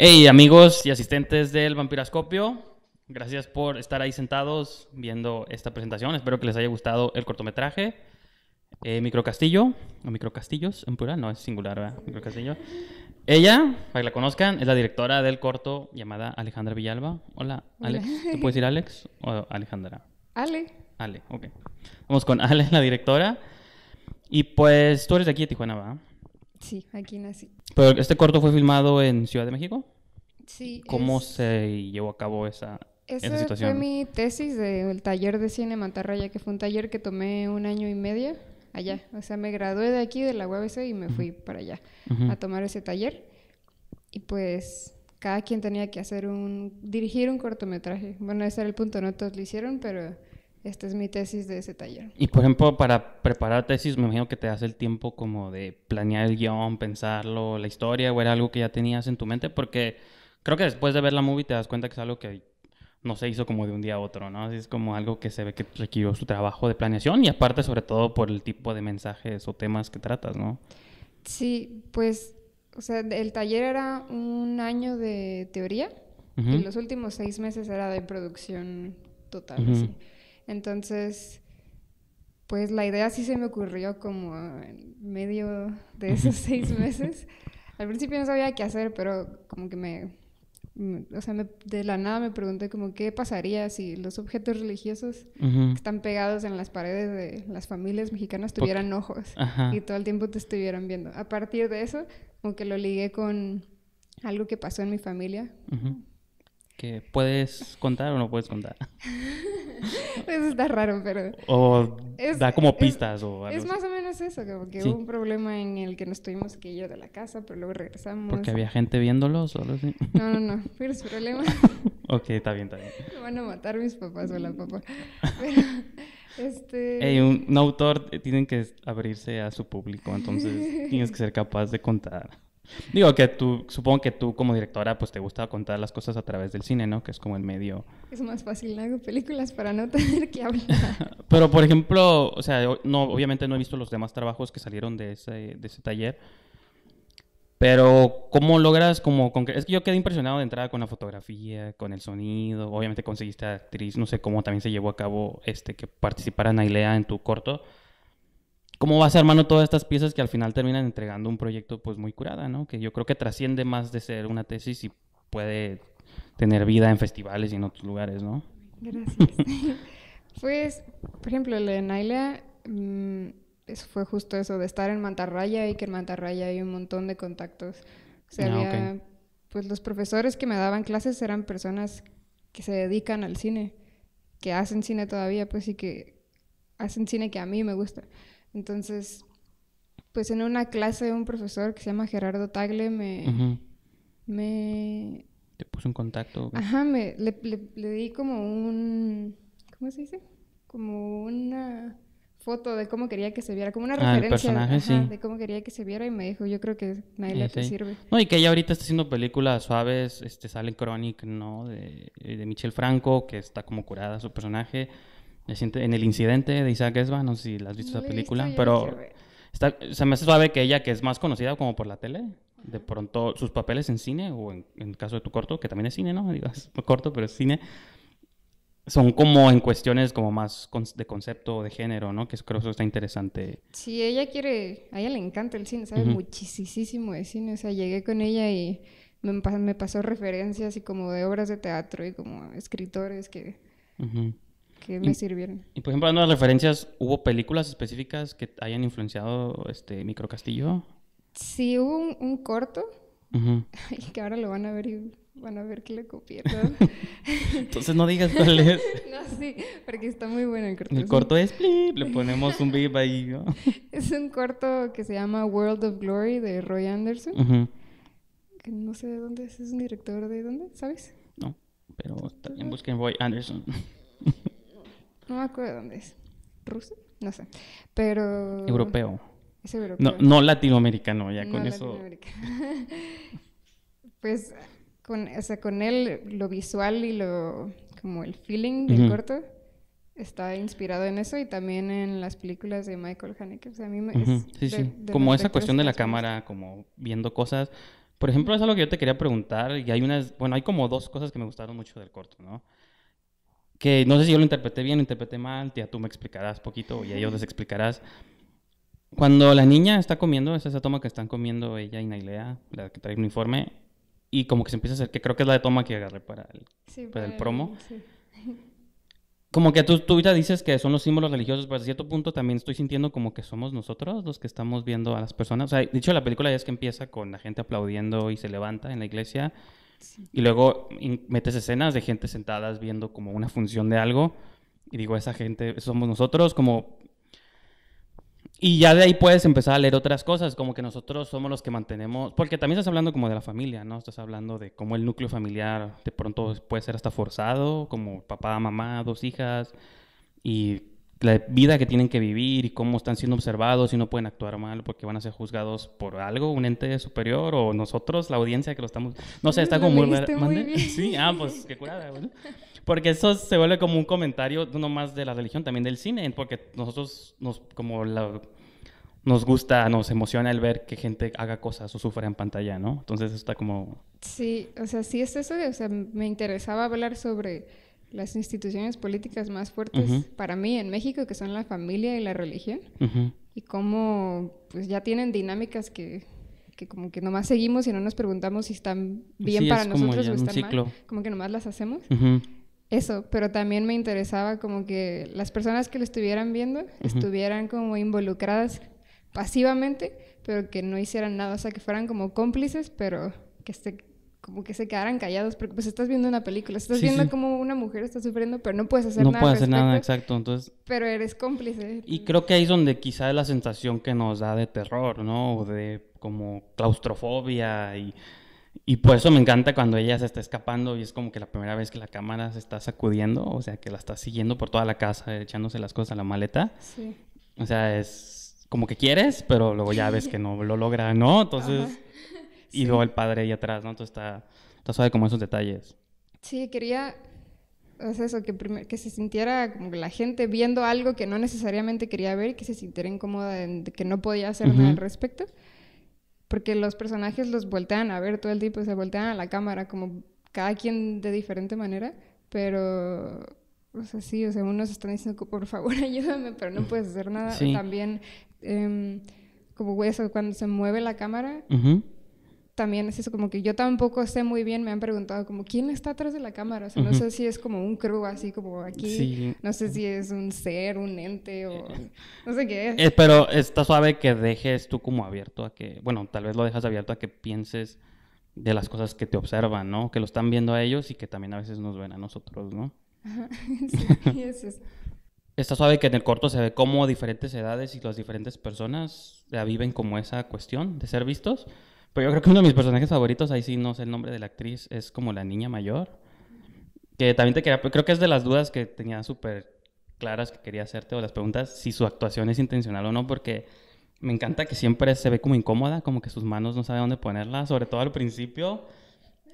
Hey amigos y asistentes del Vampirascopio, gracias por estar ahí sentados viendo esta presentación. Espero que les haya gustado el cortometraje. Eh, Microcastillo, o Microcastillos en plural, no es singular, ¿verdad? Microcastillo. Ella, para que la conozcan, es la directora del corto llamada Alejandra Villalba. Hola, Alex. ¿Te puedes decir Alex o Alejandra? Ale. Ale, ok. Vamos con Ale, la directora. Y pues tú eres de aquí de Tijuana, ¿verdad? Sí, aquí nací. ¿Pero este corto fue filmado en Ciudad de México? Sí. ¿Cómo se llevó a cabo esa, esa situación? fue mi tesis del taller de cine Mantarraya, que fue un taller que tomé un año y medio allá. O sea, me gradué de aquí, de la UABC, y me fui para allá a tomar ese taller. Y pues cada quien tenía que hacer un... dirigir un cortometraje. Bueno, ese era el punto, no todos lo hicieron, pero esta es mi tesis de ese taller. Y por ejemplo, para preparar tesis, me imagino que te das el tiempo como de planear el guión, pensarlo, la historia, o era algo que ya tenías en tu mente, porque creo que después de ver la movie te das cuenta que es algo que no se hizo como de un día a otro, ¿no? Así es como algo que se ve que requirió su trabajo de planeación y aparte sobre todo por el tipo de mensajes o temas que tratas, ¿no? Sí, pues, o sea, el taller era un año de teoría y los últimos seis meses era de producción total, entonces, pues la idea sí se me ocurrió como en medio de esos seis meses. Al principio no sabía qué hacer, pero como que me, mm, o sea, de la nada me pregunté como qué pasaría si los objetos religiosos que están pegados en las paredes de las familias mexicanas tuvieran ojos y todo el tiempo te estuvieran viendo. A partir de eso, como que lo ligué con algo que pasó en mi familia que puedes contar o no puedes contar. eso está raro, pero... O da como pistas o algo Es más o menos eso, que hubo un problema en el que nos tuvimos que ir de la casa, pero luego regresamos. Porque había gente viéndolos o algo así. No, no, no, pero es problema. ok, está bien, está bien. Me van a matar mis papás o la papá. Pero... Este... un, autor eh, tiene que abrirse a su público, entonces tienes que ser capaz de contar. Digo que tú, supongo que tú como directora, pues te gusta contar las cosas a través del cine, ¿no? Que es como el medio. Es más fácil, hago películas para no tener que hablar. Pero, por ejemplo, o sea, no, obviamente no he visto los demás trabajos que salieron de ese, taller. Pero, ¿cómo logras como... Con... Es que yo quedé impresionado de entrada con la fotografía, con el sonido. Obviamente conseguiste actriz, no sé cómo también se llevó a cabo este que participara Nailea en tu corto cómo va a ser, mano, todas estas piezas que al final terminan entregando un proyecto pues muy curada, ¿no? Que yo creo que trasciende más de ser una tesis y puede tener vida en festivales y en otros lugares, ¿no? Gracias. pues, por ejemplo, el de Naila mm, eso fue justo eso, de estar en Mantarraya y que en Mantarraya hay un montón de contactos. O sea, ah, pues los profesores que me daban clases eran personas que se dedican al cine, que hacen cine todavía, pues, y que hacen cine que a mí me gusta. Entonces, pues en una clase un profesor que se llama Gerardo Tagle me... me... ¿Te puso en contacto? Ajá, me, le, di como un... ¿Cómo se dice? Como una foto de cómo quería que se viera, como una ah, referencia de cómo quería que se viera y me dijo, yo creo que nadie le te sirve. No, y que ella ahorita está haciendo películas suaves, este sale Chronic, ¿no? De, de Michel Franco, que está como curada su personaje. En el incidente de Isaac Esba, no sé si la has visto esa película, pero está, se me hace suave que ella, que es más conocida como por la tele, de pronto sus papeles en cine, o en, el caso de tu corto, que también es cine, ¿no? Digas, corto, pero es cine, son como en cuestiones como más de concepto, o de género, ¿no? Que creo que eso está interesante. Sí, ella quiere, a ella le encanta el cine, sabe muchísimo de cine, o sea, llegué con ella y me, me pasó referencias y como de obras de teatro y como escritores que que me sirvieron. Y por ejemplo, dando las referencias, ¿hubo películas específicas que hayan influenciado este castillo? Sí, hubo un, corto que ahora lo van a ver y van a ver que le copié Entonces no digas cuál es. no, sí, porque está muy bueno el corto. El corto es, le ponemos un beep ahí. es un corto que se llama World of Glory de Roy Anderson. Que no sé de dónde es, es un director de dónde, ¿sabes? No, pero también busquen Roy Anderson. No me acuerdo dónde es. ¿Ruso? No sé. Pero. Europeo. europeo. No, no latinoamericano, ya con eso. pues, con, o con él, lo visual y lo. como el feeling del corto está inspirado en eso y también en las películas de Michael Haneke. O sea, a mí me. sí, sí. como esa cuestión de la cámara, como viendo cosas. Por ejemplo, es algo que yo te quería preguntar y hay unas, bueno, hay como dos cosas que me gustaron mucho del corto, ¿no? que no sé si yo lo interpreté bien, lo interpreté mal, tía, tú me explicarás poquito y a ellos les explicarás. Cuando la niña está comiendo, es esa toma que están comiendo ella y Nailea, la que trae el uniforme, y como que se empieza a hacer, que creo que es la de toma que agarré para el, para el promo. Como que tú, tú ya dices que son los símbolos religiosos, pero a cierto punto también estoy sintiendo como que somos nosotros los que estamos viendo a las personas. O sea, dicho, la película ya es que empieza con la gente aplaudiendo y se levanta en la iglesia y luego metes escenas de gente sentadas viendo como una función de algo. Y digo, esa gente, somos nosotros, como... Y ya de ahí puedes empezar a leer otras cosas, como que nosotros somos los que mantenemos, porque también estás hablando como de la familia, ¿no? Estás hablando de cómo el núcleo familiar de pronto puede ser hasta forzado, como papá, mamá, dos hijas, y la vida que tienen que vivir y cómo están siendo observados y no pueden actuar mal porque van a ser juzgados por algo, un ente superior o nosotros, la audiencia que lo estamos... No sé, está como muy... muy bien. Sí, ah, pues qué curada. Porque eso se vuelve como un comentario no más de la religión, también del cine, porque nosotros nos, como la, nos gusta, nos emociona el ver que gente haga cosas o sufra en pantalla, ¿no? Entonces eso está como... Sí, o sea, sí es eso, o sea, me interesaba hablar sobre las instituciones políticas más fuertes para mí en México, que son la familia y la religión, y cómo pues ya tienen dinámicas que, que, como que nomás seguimos y no nos preguntamos si están bien para nosotros como o están mal, como que nomás las hacemos. Eso, pero también me interesaba como que las personas que lo estuvieran viendo estuvieran como involucradas pasivamente, pero que no hicieran nada, o sea, que fueran como cómplices, pero que esté como que se quedaran callados porque pues estás viendo una película, estás viendo cómo una mujer está sufriendo, pero no puedes hacer nada. No puedes hacer nada, exacto. Entonces, pero eres cómplice. Y creo que ahí es donde quizá es la sensación que nos da de terror, ¿no? O de como claustrofobia y, y por eso me encanta cuando ella se está escapando y es como que la primera vez que la cámara se está sacudiendo, o sea, que la está siguiendo por toda la casa, echándose las cosas a la maleta. Sí. O sea, es como que quieres, pero luego ya ves que no lo logra, ¿no? Entonces y luego el padre ahí atrás, ¿no? Entonces está, está suave como esos detalles. Sí, quería, es eso, que, que se sintiera como la gente viendo algo que no necesariamente quería ver que se sintiera incómoda que no podía hacer nada al respecto. Porque los personajes los voltean a ver todo el tiempo, se voltean a la cámara, como cada quien de diferente manera, pero o sea, sí, o sea, unos están diciendo, por favor, ayúdame, pero no puedes hacer nada. También, em, como eso, cuando se mueve la cámara, también es eso, como que yo tampoco sé muy bien, me han preguntado como, ¿quién está atrás de la cámara? O sea, no sé si es como un crew así como aquí, no sé si es un ser, un ente o no sé qué es. Eh, pero está suave que dejes tú como abierto a que, bueno, tal vez lo dejas abierto a que pienses de las cosas que te observan, ¿no? Que lo están viendo a ellos y que también a veces nos ven a nosotros, ¿no? sí, eso es. Está suave que en el corto se ve cómo diferentes edades y las diferentes personas viven como esa cuestión de ser vistos pero yo creo que uno de mis personajes favoritos, ahí sí no sé el nombre de la actriz, es como la niña mayor. Que también te quería, creo que es de las dudas que tenía súper claras que quería hacerte o las preguntas, si su actuación es intencional o no, porque me encanta que siempre se ve como incómoda, como que sus manos no sabe dónde ponerlas, sobre todo al principio.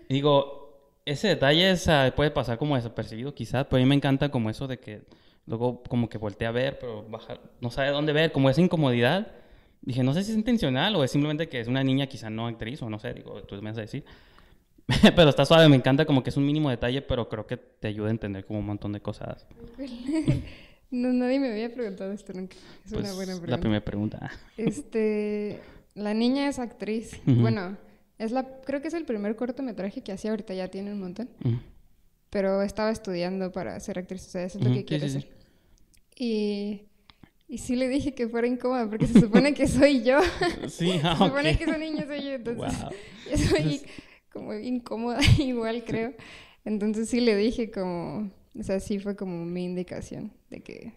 Digo, ese detalle puede pasar como desapercibido quizás, pero a mí me encanta como eso de que luego como que voltea a ver, pero no sabe dónde ver, como esa incomodidad Dije, no sé si es intencional o es simplemente que es una niña, quizá no actriz o no sé, digo, tú me vas a decir. pero está suave, me encanta como que es un mínimo detalle, pero creo que te ayuda a entender como un montón de cosas. nadie me había preguntado esto nunca. Es una pues, buena pregunta. La primera pregunta. este, la niña es actriz. Bueno, es la, creo que es el primer cortometraje que hacía ahorita, ya tiene un montón. Pero estaba estudiando para ser actriz, o sea, eso es lo que quiere decir. Y y sí le dije que fuera incómoda, porque se supone que soy yo. sí, Se ah, supone que son niños soy yo, entonces wow. yo soy como incómoda igual, creo. Entonces sí le dije como, o sea, sí fue como mi indicación de que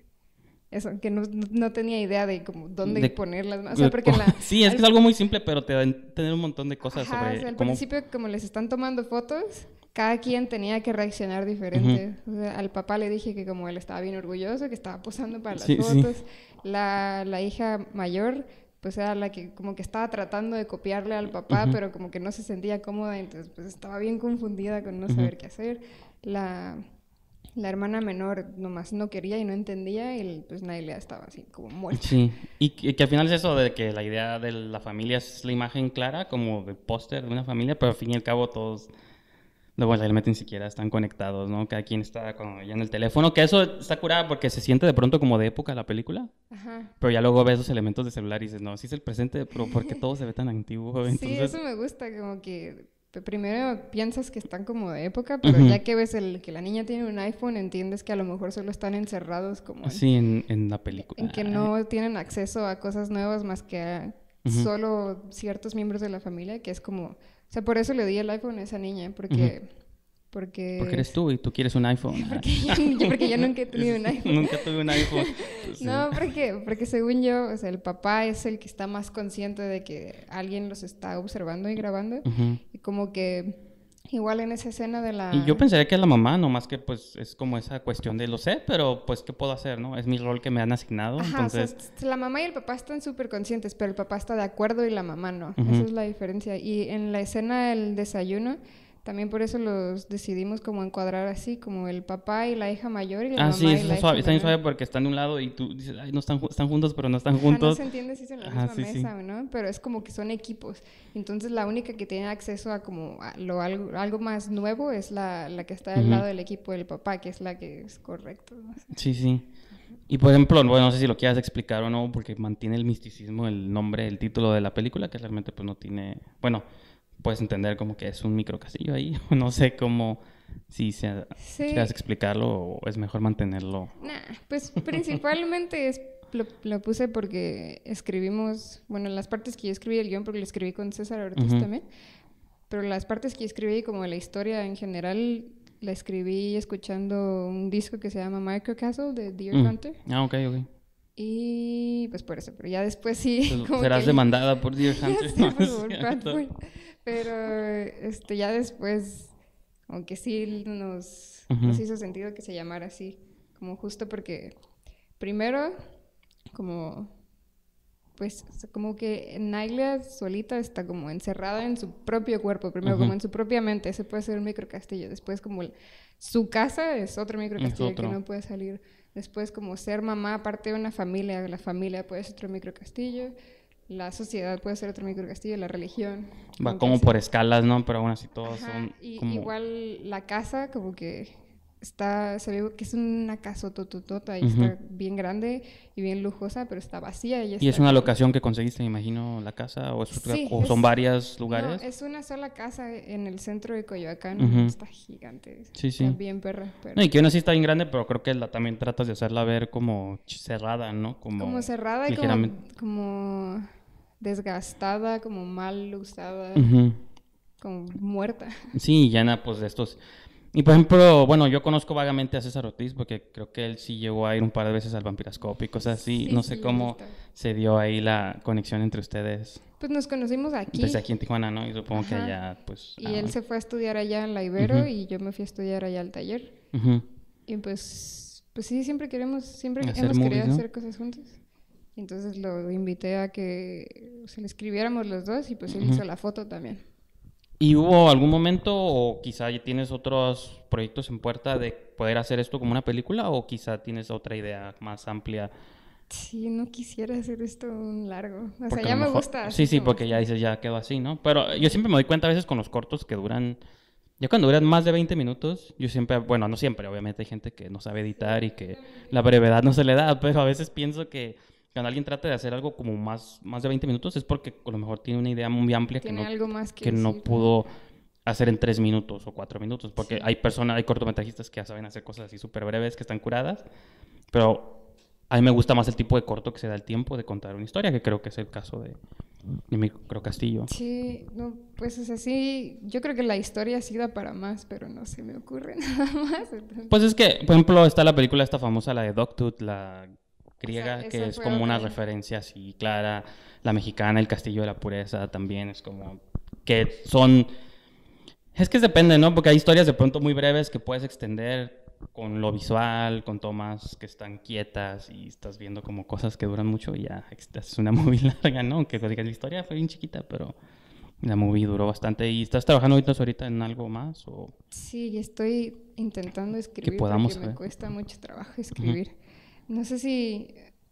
eso, que no, no, tenía idea de como dónde de, ponerlas. O porque sí, es que es algo muy simple, pero te dan tener un montón de cosas sobre. O al principio, como les están tomando fotos, cada quien tenía que reaccionar diferente. al papá le dije que como él estaba bien orgulloso, que estaba posando para las fotos, La, la, hija mayor pues era la que como que estaba tratando de copiarle al papá, pero como que no se sentía cómoda, entonces pues estaba bien confundida con no saber qué hacer. La, hermana menor nomás no quería y no entendía y pues nadie le estaba así como muerto. Sí, y que, que, al final es eso de que la idea de la familia es la imagen clara como de póster de una familia, pero al fin y al cabo todos Luego realmente ni siquiera están conectados, ¿no? Cada quien está como ya en el teléfono, que eso está curado porque se siente de pronto como de época la película. Ajá. Pero ya luego ves los elementos de celular y dices, no, sí es el presente, pero porque todo se ve tan antiguo. Entonces... Sí, eso me gusta, como que primero piensas que están como de época, pero ya que ves el, que la niña tiene un iPhone, entiendes que a lo mejor solo están encerrados como... En, sí, en, la película. En que no tienen acceso a cosas nuevas más que a solo ciertos miembros de la familia, que es como o sea, por eso le di el iPhone a esa niña, ¿eh? porque... Porque... eres tú y tú quieres un iPhone. porque, yo, nunca he tenido un iPhone. nunca tuve un iPhone. no, porque, porque según yo, o sea, el papá es el que está más consciente de que alguien los está observando y grabando. Y como que Igual en esa escena de la... Y yo pensaría que la mamá, nomás que pues es como esa cuestión de lo sé, pero pues qué puedo hacer, ¿no? Es mi rol que me han asignado. entonces... la mamá y el papá están súper conscientes, pero el papá está de acuerdo y la mamá no. Esa es la diferencia. Y en la escena del desayuno, también por eso los decidimos como encuadrar así, como el papá y la hija mayor y la ah, sí, y la suave, está bien suave porque están de un lado y tú dices, ay, no están, están juntos, pero no están juntos. no se entiende si en la misma mesa, ¿no? Pero es como que son equipos. Entonces la única que tiene acceso a como lo, algo, algo más nuevo es la, que está al lado del equipo del papá, que es la que es correcto. Sí, sí. Y por ejemplo, no sé si lo quieras explicar o no, porque mantiene el misticismo el nombre, el título de la película, que realmente pues no tiene, bueno, puedes entender como que es un microcasillo ahí. No sé cómo, si se, explicarlo o es mejor mantenerlo. pues principalmente lo, puse porque escribimos, bueno, las partes que yo escribí el guión, porque lo escribí con César Ortiz también, pero las partes que escribí como la historia en general la escribí escuchando un disco que se llama Micro Castle de Deer mm. Hunter. Ah, ok, ok. Y pues por eso, pero ya después sí. Pues, serás demandada por Deer Hunter. por favor, pero este, ya después, aunque sí nos, nos hizo sentido que se llamara así, como justo porque primero, como pues como que Naila solita está como encerrada en su propio cuerpo, primero como en su propia mente, se puede ser un microcastillo, después como su casa es otro microcastillo que no puede salir, después como ser mamá parte de una familia, la familia puede ser otro microcastillo, la sociedad puede ser otro microcastillo, la religión. Va como por escalas, ¿no? Pero aún así todos son. Y, Igual la casa, como que está, se ve que es una casa tototota y está bien grande y bien lujosa, pero está vacía. ¿Y, es una locación que conseguiste, me imagino, la casa? ¿O, son varios lugares? es una sola casa en el centro de Coyoacán, está gigante. Sí, sí. Está bien perra. No, y que aún así está bien grande, pero creo que también tratas de hacerla ver como cerrada, ¿no? Como, cerrada y como desgastada, como mal usada, como muerta. Sí, llena pues de estos... Y por ejemplo, bueno, yo conozco vagamente a César Ortiz porque creo que él sí llegó a ir un par de veces al Vampirascope y cosas así. no sé cómo se dio ahí la conexión entre ustedes. Pues nos conocimos aquí. Pues aquí en Tijuana, ¿no? Y supongo que allá, pues... Y él se fue a estudiar allá en la Ibero y yo me fui a estudiar allá al taller. Y pues, pues sí, siempre queremos, siempre hemos querido hacer cosas juntos. Entonces lo invité a que se le escribiéramos los dos y pues él hizo la foto también. ¿Y hubo algún momento o quizá tienes otros proyectos en puerta de poder hacer esto como una película o quizá tienes otra idea más amplia? Sí, no quisiera hacer esto un largo. O sea, ya me gusta. Sí, sí, porque ya dices, ya quedó así, ¿no? Pero yo siempre me doy cuenta a veces con los cortos que duran... Yo cuando duran más de 20 minutos, yo siempre, bueno, no siempre, obviamente hay gente que no sabe editar y que la brevedad no se le da, pero a veces pienso que cuando alguien trate de hacer algo como más, más de 20 minutos es porque a lo mejor tiene una idea muy amplia que, no, que, no pudo hacer en 3 minutos o 4 minutos, porque hay personas, hay cortometrajistas que ya saben hacer cosas así súper breves, que están curadas, pero a mí me gusta más el tipo de corto que se da el tiempo de contar una historia, que creo que es el caso de, de Micro Castillo. Sí, no, pues es así, yo creo que la historia sí da para más, pero no se me ocurre nada más. Pues es que, por ejemplo, está la película esta famosa, la de Dogtooth, la griega, que es como una referencia así clara. La mexicana, el castillo de la pureza también es como que son... Es que depende, ¿no? Porque hay historias de pronto muy breves que puedes extender con lo visual, con tomas que están quietas y estás viendo como cosas que duran mucho y ya es una movie larga, ¿no? Aunque la historia fue bien chiquita, pero la movie duró bastante. ¿Y estás trabajando ahorita, en algo más? O... Sí, estoy intentando escribir. Que podamos porque me cuesta mucho trabajo escribir. No sé si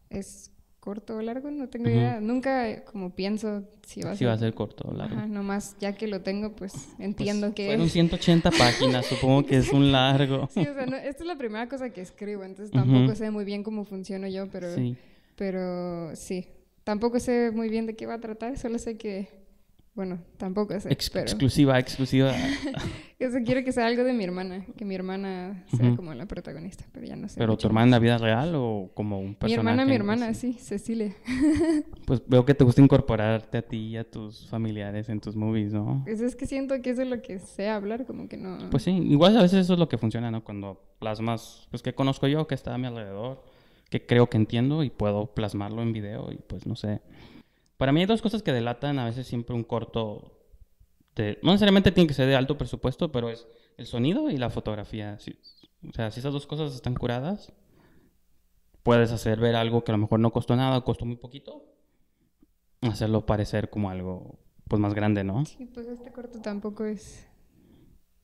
es corto o largo, no tengo idea. Nunca eh, como pienso si va a ser... corto o largo. No nomás ya que lo tengo, pues, pues entiendo que... Fueron 180 páginas, supongo que es un largo. Sí, o sea, no, es la primera cosa que escribo, entonces tampoco sé muy bien cómo funciono yo, pero pero sí, tampoco sé muy bien de qué va a tratar, solo sé que bueno, tampoco es exclusiva, exclusiva. Eso quiere que sea algo de mi hermana, que mi hermana sea como la protagonista, pero ya no sé. ¿Pero tu hermana en la vida real o como un personaje? Mi hermana, mi hermana, sí, Cecilia. pues veo que te gusta incorporarte a ti y a tus familiares en tus movies, ¿no? Pues es que siento que eso es lo que sé hablar, como que no... Pues sí, igual a veces eso es lo que funciona, ¿no? Cuando plasmas, pues que conozco yo, que está a mi alrededor, que creo que entiendo y puedo plasmarlo en video y pues no sé... Para mí hay dos cosas que delatan a veces siempre un corto. no necesariamente tiene que ser de alto presupuesto, pero es el sonido y la fotografía. o sea, si esas dos cosas están curadas, puedes hacer ver algo que a lo mejor no costó nada, o costó muy poquito, hacerlo parecer como algo pues más grande, ¿no? Sí, pues este corto tampoco es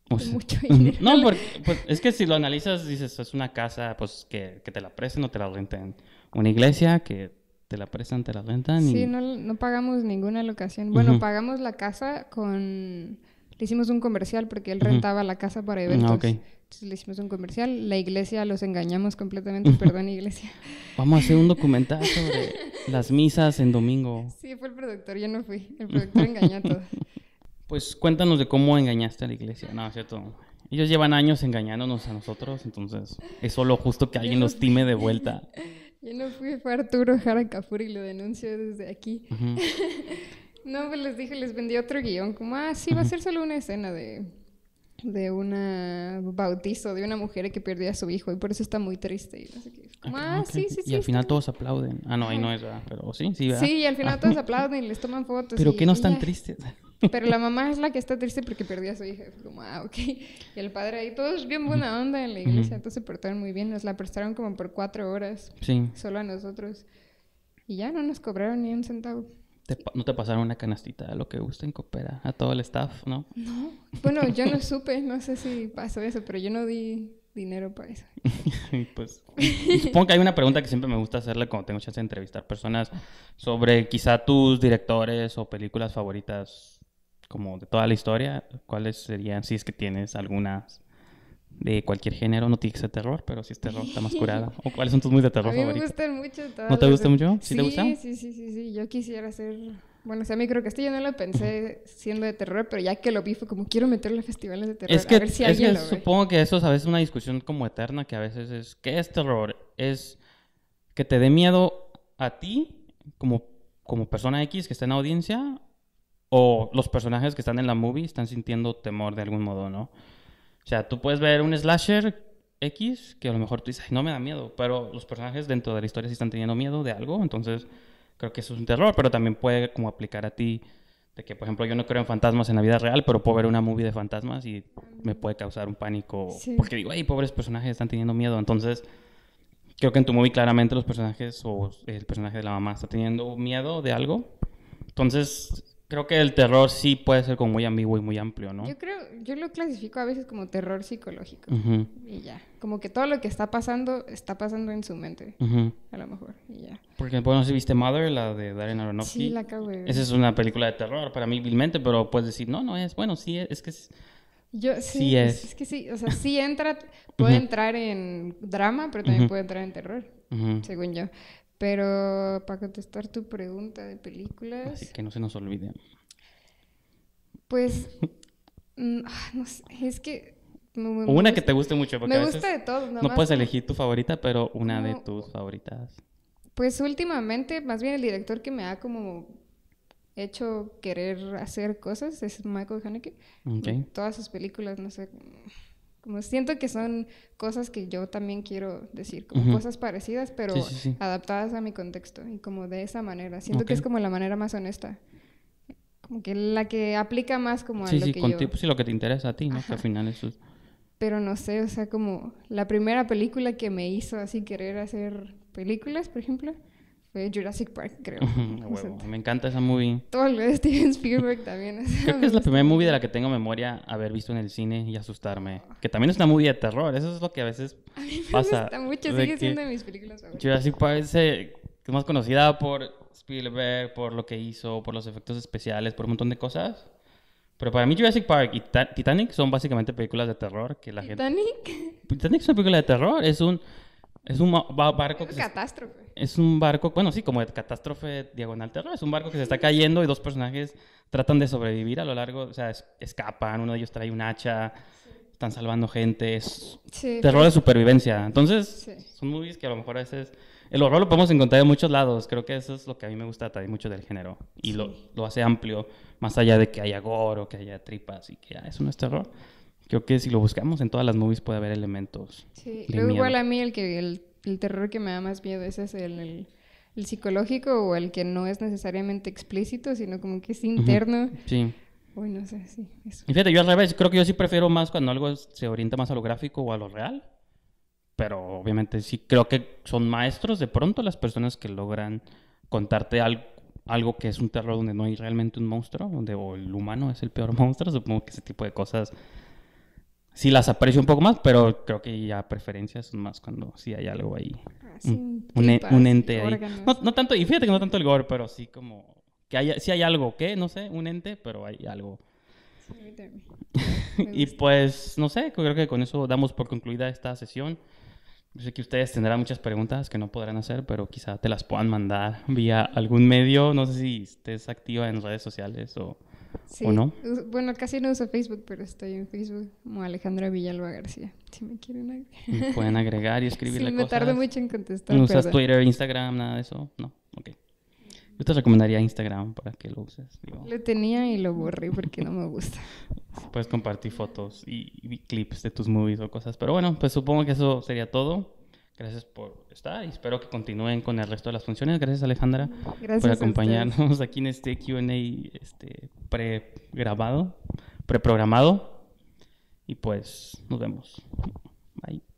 mucho dinero. No, pues, es que si lo analizas, dices, es una casa pues que, te la presten o te la renten. Una iglesia que la prestan, te la rentan. Y... Sí, no, pagamos ninguna locación. Bueno, pagamos la casa con... Le hicimos un comercial porque él rentaba la casa para eventos. Ah, entonces le hicimos un comercial. La iglesia los engañamos completamente. Perdón, iglesia. Vamos a hacer un documental sobre las misas en domingo. Sí, fue el productor, yo no fui. El productor engañó a todos. Pues cuéntanos de cómo engañaste a la iglesia. No, es cierto. Ellos llevan años engañándonos a nosotros, entonces es solo justo que alguien nos time de vuelta. Yo no fui, fue Arturo Jara y lo denuncié desde aquí. no, pues les dije, les vendí otro guión, como, ah, sí, va a ser solo una escena de, de un bautizo de una mujer que perdió a su hijo y por eso está muy triste. Y ah, ah sí, sí, sí. al final todos aplauden. Ah, no, ahí no es, ¿verdad? Ah, pero sí, sí. ¿verdad? Sí, y al final ah. todos aplauden y les toman fotos. Pero que no están tristes. Pero la mamá es la que está triste porque perdió a su hija. Ah, y el padre ahí, todos bien buena onda en la iglesia. Todos se portaron muy bien. Nos la prestaron como por cuatro horas. Solo a nosotros. Y ya no nos cobraron ni un centavo. ¿No te pasaron una canastita a lo que gusten coopera? A todo el staff, ¿no? No. Bueno, yo no supe. No sé si pasó eso, pero yo no di dinero para eso. pues supongo que hay una pregunta que siempre me gusta hacerle cuando tengo chance de entrevistar personas sobre quizá tus directores o películas favoritas como de toda la historia, cuáles serían, si es que tienes algunas de cualquier género, no tiene que ser terror, pero si es terror está más curada. ¿O cuáles son tus muy de terror favoritos? me gustan mucho ¿No te gustan mucho? ¿Sí, te Sí, sí, sí, yo quisiera hacer... Bueno, o sea, a mí creo que estoy yo no lo pensé siendo de terror, pero ya que lo vi fue como quiero meterlo a festivales de terror. Es que, a ver si es que supongo que eso es a veces una discusión como eterna que a veces es, ¿qué es terror? Es que te dé miedo a ti como, como persona X que está en audiencia o los personajes que están en la movie están sintiendo temor de algún modo, ¿no? O sea, tú puedes ver un slasher X que a lo mejor tú dices, no me da miedo, pero los personajes dentro de la historia sí están teniendo miedo de algo, entonces creo que eso es un terror, pero también puede como aplicar a ti de que, por ejemplo, yo no creo en fantasmas en la vida real, pero puedo ver una movie de fantasmas y me puede causar un pánico, porque digo, ay, pobres personajes están teniendo miedo, entonces creo que en tu movie claramente los personajes o el personaje de la mamá está teniendo miedo de algo, entonces Creo que el terror sí puede ser como muy ambiguo y muy amplio, ¿no? Yo creo, yo lo clasifico a veces como terror psicológico. Y ya. Como que todo lo que está pasando, está pasando en su mente. A lo mejor. Y ya. Porque, bueno, si viste Mother, la de Darren Aronofsky. Sí, la acabo de ver. Esa es una película de terror para mí, vilmente, pero puedes decir, no, no es. Bueno, sí, es, que es. Yo, sí, pues, es. es. que sí, o sea, sí entra, puede entrar en drama, pero también puede entrar en terror, según yo. Pero para contestar tu pregunta de películas. que no se nos olvide. Pues. Mm, ah, no, sé, es que. una que te guste mucho. Porque me gusta de todo. no puedes elegir tu favorita, pero una de tus favoritas. Pues últimamente, más bien el director que me ha como hecho querer hacer cosas es Michael Haneke. Todas sus películas, no sé. Como siento que son cosas que yo también quiero decir, como cosas parecidas, pero adaptadas a mi contexto y como de esa manera. Siento que es como la manera más honesta. Como que la que aplica más como a lo que con yo... Sí, lo que te interesa a ti, ¿no? Que al final eso es... Pero no sé, o sea, como la primera película que me hizo así querer hacer películas, por ejemplo, Jurassic Park, creo. Me encanta esa movie. Todo lo de Steven Spielberg también. creo que es la primera movie de la que tengo memoria haber visto en el cine y asustarme. Que también es una movie de terror. Eso es lo que a veces a mí me pasa. Gusta mucho, sigue siendo de mis películas Jurassic Park eh, es, más conocida por Spielberg, por lo que hizo, por los efectos especiales, por un montón de cosas. Pero para mí Jurassic Park y Titanic son básicamente películas de terror que la gente... ¿Titanic? Titanic es una película de terror, es un... Es un barco. Es catástrofe. es un barco, bueno, sí, como de catástrofe diagonal terror. Es un barco que se está cayendo y dos personajes tratan de sobrevivir a lo largo. O sea, escapan, uno de ellos trae un hacha, están salvando gente. Es terror de supervivencia. Entonces, son movies que a lo mejor a veces. El horror lo podemos encontrar de muchos lados. Creo que eso es lo que a mí me gusta también mucho del género. Y lo, lo hace amplio, más allá de que haya gore o que haya tripas y que ah, eso no es terror creo que si lo buscamos en todas las movies puede haber elementos. Sí, igual a mí el que el, el, terror que me da más miedo ese es el, el, psicológico o el que no es necesariamente explícito, sino como que es interno. Sí. Uy, no sé, sí. Eso. Y fíjate, yo al revés, creo que yo sí prefiero más cuando algo se orienta más a lo gráfico o a lo real. Pero obviamente sí creo que son maestros de pronto las personas que logran contarte algo, algo que es un terror donde no hay realmente un monstruo, donde o el humano es el peor monstruo, supongo que ese tipo de cosas sí las aprecio un poco más, pero creo que ya preferencias más cuando sí hay algo ahí. Ah, un, e- ente ahí. No, no, tanto, y fíjate que no tanto el gore, pero sí como que haya, sí hay algo, ¿qué? No sé, un ente, pero hay algo. y pues, no sé, creo que con eso damos por concluida esta sesión. sé que ustedes tendrán muchas preguntas que no podrán hacer, pero quizá te las puedan mandar vía algún medio. No sé si estés activa en redes sociales o... Sí. Bueno, casi no uso Facebook, pero estoy en Facebook como Alejandra Villalba García. Si me quieren agregar. Pueden agregar y escribirle sí, me mucho en contestar. ¿No usas Twitter, Instagram, nada de eso? No, ok. Yo te recomendaría Instagram para que lo uses. Lo tenía y lo borré porque no me gusta. Puedes compartir fotos y clips de tus movies o cosas. Pero bueno, pues supongo que eso sería todo. Gracias por estar y espero que continúen con el resto de las funciones. Gracias Alejandra por acompañarnos aquí en este QA este, pre-programado. Y pues nos vemos. Bye.